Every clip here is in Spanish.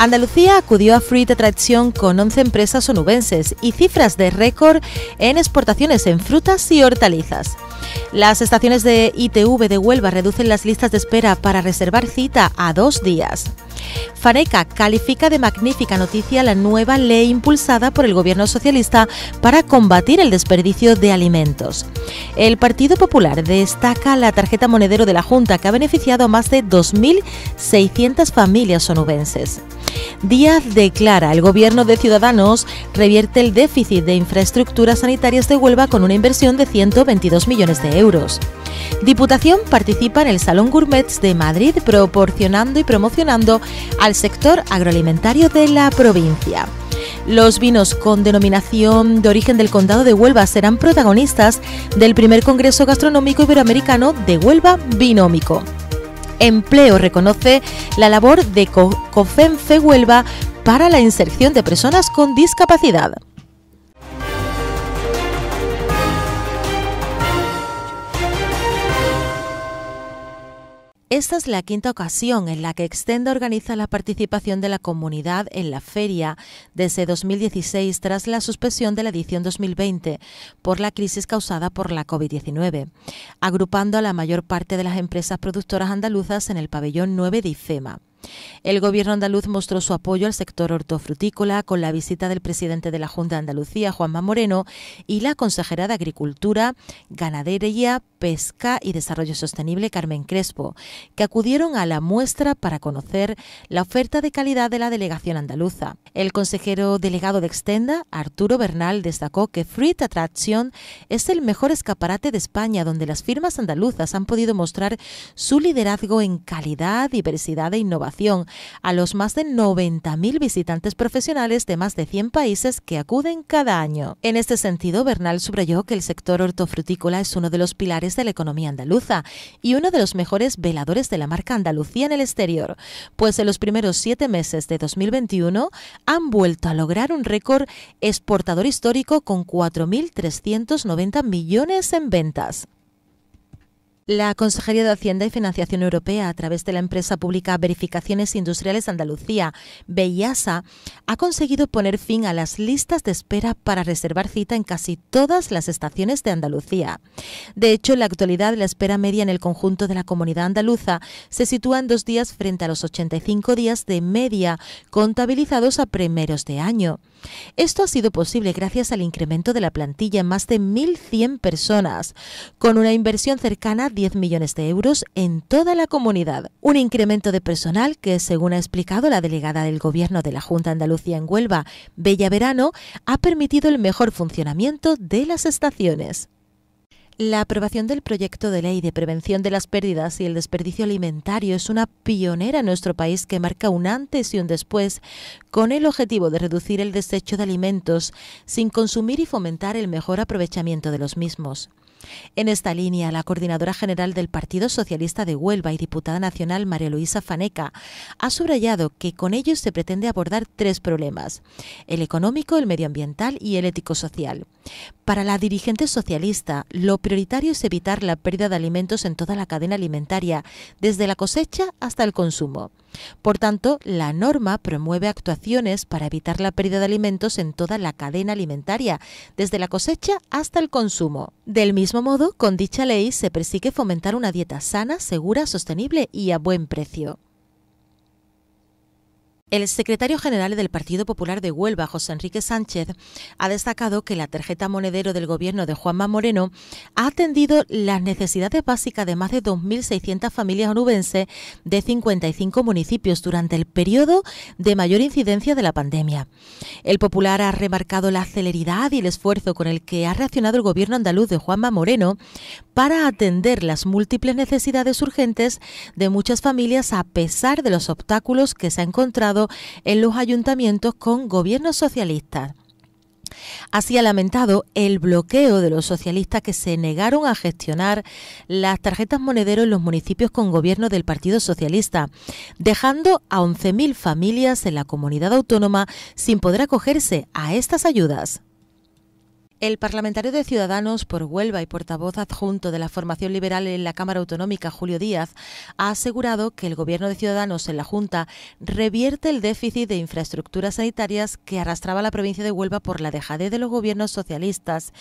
Andalucía acudió a Fruit Attraction con 11 empresas onubenses y cifras de récord en exportaciones en frutas y hortalizas. Las estaciones de ITV de Huelva reducen las listas de espera para reservar cita a dos días. Fareca califica de magnífica noticia la nueva ley impulsada por el gobierno socialista para combatir el desperdicio de alimentos. El Partido Popular destaca la tarjeta monedero de la Junta que ha beneficiado a más de 2.600 familias sonubenses. Díaz declara, el gobierno de Ciudadanos revierte el déficit de infraestructuras sanitarias de Huelva con una inversión de 122 millones de euros. Diputación participa en el Salón Gourmets de Madrid proporcionando y promocionando al sector agroalimentario de la provincia. Los vinos con denominación de origen del condado de Huelva serán protagonistas del primer Congreso Gastronómico Iberoamericano de Huelva Binómico. Empleo reconoce la labor de COFENFE Huelva para la inserción de personas con discapacidad. Esta es la quinta ocasión en la que Extenda organiza la participación de la comunidad en la feria desde 2016 tras la suspensión de la edición 2020 por la crisis causada por la COVID-19, agrupando a la mayor parte de las empresas productoras andaluzas en el pabellón 9 de IFEMA. El gobierno andaluz mostró su apoyo al sector hortofrutícola con la visita del presidente de la Junta de Andalucía, Juanma Moreno, y la consejera de Agricultura, Ganadería, Pesca y Desarrollo Sostenible, Carmen Crespo, que acudieron a la muestra para conocer la oferta de calidad de la delegación andaluza. El consejero delegado de Extenda, Arturo Bernal, destacó que Fruit Attraction es el mejor escaparate de España donde las firmas andaluzas han podido mostrar su liderazgo en calidad, diversidad e innovación a los más de 90.000 visitantes profesionales de más de 100 países que acuden cada año. En este sentido, Bernal subrayó que el sector hortofrutícola es uno de los pilares de la economía andaluza y uno de los mejores veladores de la marca Andalucía en el exterior, pues en los primeros siete meses de 2021 han vuelto a lograr un récord exportador histórico con 4.390 millones en ventas. La Consejería de Hacienda y Financiación Europea, a través de la empresa pública Verificaciones Industriales Andalucía, Bellasa, ha conseguido poner fin a las listas de espera para reservar cita en casi todas las estaciones de Andalucía. De hecho, en la actualidad, la espera media en el conjunto de la comunidad andaluza se sitúa en dos días frente a los 85 días de media contabilizados a primeros de año. Esto ha sido posible gracias al incremento de la plantilla en más de 1.100 personas, con una inversión cercana 10 millones de euros en toda la comunidad. Un incremento de personal que, según ha explicado la delegada del Gobierno de la Junta Andalucía en Huelva, Bella Verano, ha permitido el mejor funcionamiento de las estaciones. La aprobación del proyecto de ley de prevención de las pérdidas y el desperdicio alimentario es una pionera en nuestro país que marca un antes y un después con el objetivo de reducir el desecho de alimentos sin consumir y fomentar el mejor aprovechamiento de los mismos. En esta línea, la coordinadora general del Partido Socialista de Huelva y diputada nacional María Luisa Faneca ha subrayado que con ellos se pretende abordar tres problemas, el económico, el medioambiental y el ético-social. Para la dirigente socialista, lo prioritario es evitar la pérdida de alimentos en toda la cadena alimentaria, desde la cosecha hasta el consumo. Por tanto, la norma promueve actuaciones para evitar la pérdida de alimentos en toda la cadena alimentaria, desde la cosecha hasta el consumo. Del mismo mismo modo, con dicha ley se persigue fomentar una dieta sana, segura, sostenible y a buen precio. El secretario general del Partido Popular de Huelva, José Enrique Sánchez, ha destacado que la tarjeta monedero del gobierno de Juanma Moreno ha atendido las necesidades básicas de más de 2.600 familias onubenses de 55 municipios durante el periodo de mayor incidencia de la pandemia. El Popular ha remarcado la celeridad y el esfuerzo con el que ha reaccionado el gobierno andaluz de Juanma Moreno para atender las múltiples necesidades urgentes de muchas familias a pesar de los obstáculos que se ha encontrado en los ayuntamientos con gobiernos socialistas. Así ha lamentado el bloqueo de los socialistas que se negaron a gestionar las tarjetas monedero en los municipios con gobierno del Partido Socialista, dejando a 11.000 familias en la comunidad autónoma sin poder acogerse a estas ayudas. El parlamentario de Ciudadanos por Huelva y portavoz adjunto de la formación liberal en la Cámara Autonómica, Julio Díaz, ha asegurado que el Gobierno de Ciudadanos en la Junta revierte el déficit de infraestructuras sanitarias que arrastraba la provincia de Huelva por la dejadez de los gobiernos socialistas,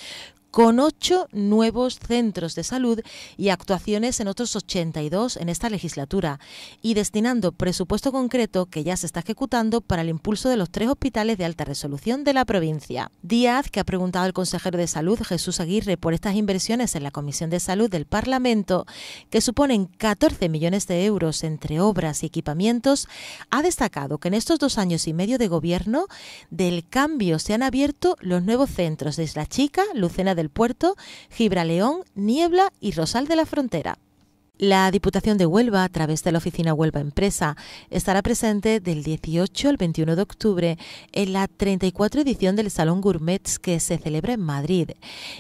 con ocho nuevos centros de salud y actuaciones en otros 82 en esta legislatura, y destinando presupuesto concreto que ya se está ejecutando para el impulso de los tres hospitales de alta resolución de la provincia. Díaz, que ha preguntado al consejero de salud Jesús Aguirre por estas inversiones en la Comisión de Salud del Parlamento, que suponen 14 millones de euros entre obras y equipamientos, ha destacado que en estos dos años y medio de gobierno del cambio se han abierto los nuevos centros de Isla Chica, Lucena del Puerto, Gibraleón, Niebla y Rosal de la Frontera. La Diputación de Huelva, a través de la Oficina Huelva Empresa, estará presente del 18 al 21 de octubre en la 34 edición del Salón Gourmets que se celebra en Madrid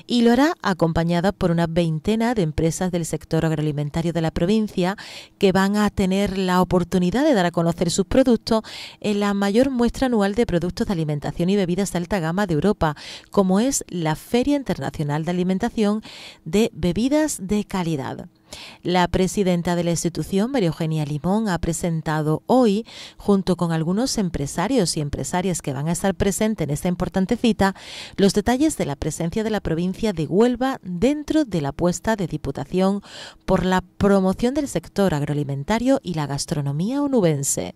y lo hará acompañada por una veintena de empresas del sector agroalimentario de la provincia que van a tener la oportunidad de dar a conocer sus productos en la mayor muestra anual de productos de alimentación y bebidas de alta gama de Europa, como es la Feria Internacional de Alimentación de Bebidas de Calidad. La presidenta de la institución, María Eugenia Limón, ha presentado hoy, junto con algunos empresarios y empresarias que van a estar presentes en esta importante cita, los detalles de la presencia de la provincia de Huelva dentro de la apuesta de Diputación por la promoción del sector agroalimentario y la gastronomía onubense.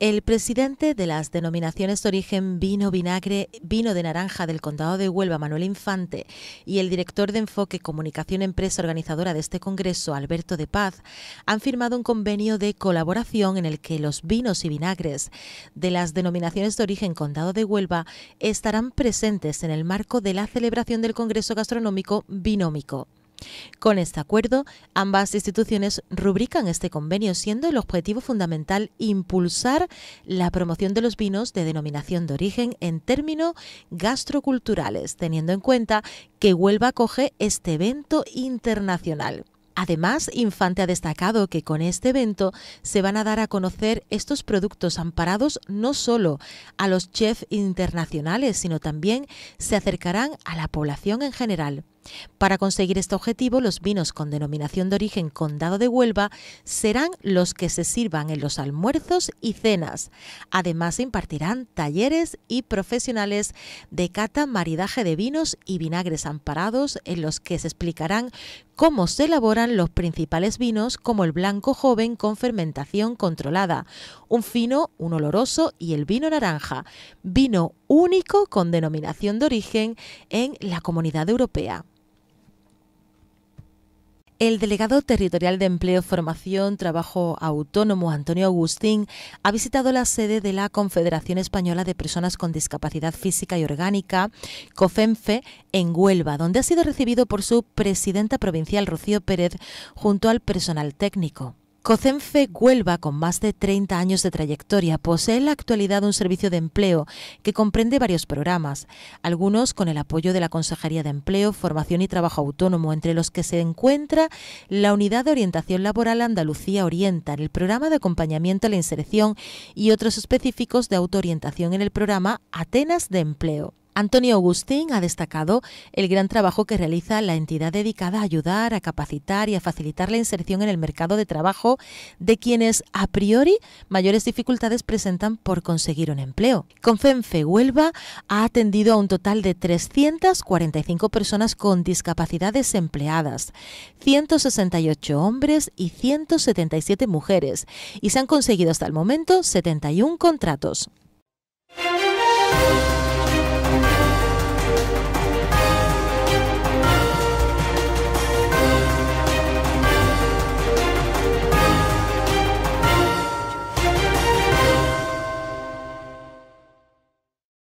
El presidente de las denominaciones de origen vino vinagre, vino de naranja del condado de Huelva, Manuel Infante, y el director de enfoque comunicación empresa organizadora de este congreso, Alberto de Paz, han firmado un convenio de colaboración en el que los vinos y vinagres de las denominaciones de origen condado de Huelva estarán presentes en el marco de la celebración del congreso gastronómico binómico. Con este acuerdo, ambas instituciones rubrican este convenio siendo el objetivo fundamental impulsar la promoción de los vinos de denominación de origen en términos gastroculturales, teniendo en cuenta que Huelva acoge este evento internacional. Además, Infante ha destacado que con este evento se van a dar a conocer estos productos amparados no solo a los chefs internacionales, sino también se acercarán a la población en general. Para conseguir este objetivo, los vinos con denominación de origen Condado de Huelva serán los que se sirvan en los almuerzos y cenas. Además, se impartirán talleres y profesionales de cata, maridaje de vinos y vinagres amparados en los que se explicarán cómo se elaboran los principales vinos como el blanco joven con fermentación controlada, un fino, un oloroso y el vino naranja, vino único con denominación de origen en la comunidad europea. El delegado territorial de Empleo, Formación, Trabajo Autónomo, Antonio Agustín, ha visitado la sede de la Confederación Española de Personas con Discapacidad Física y Orgánica, COFENFE, en Huelva, donde ha sido recibido por su presidenta provincial Rocío Pérez junto al personal técnico. Cocenfe Huelva, con más de 30 años de trayectoria, posee en la actualidad un servicio de empleo que comprende varios programas, algunos con el apoyo de la Consejería de Empleo, Formación y Trabajo Autónomo, entre los que se encuentra la Unidad de Orientación Laboral Andalucía Orienta, el programa de acompañamiento a la inserción y otros específicos de autoorientación en el programa Atenas de Empleo. Antonio Agustín ha destacado el gran trabajo que realiza la entidad dedicada a ayudar, a capacitar y a facilitar la inserción en el mercado de trabajo de quienes a priori mayores dificultades presentan por conseguir un empleo. Con FEMFE Huelva ha atendido a un total de 345 personas con discapacidades empleadas, 168 hombres y 177 mujeres, y se han conseguido hasta el momento 71 contratos.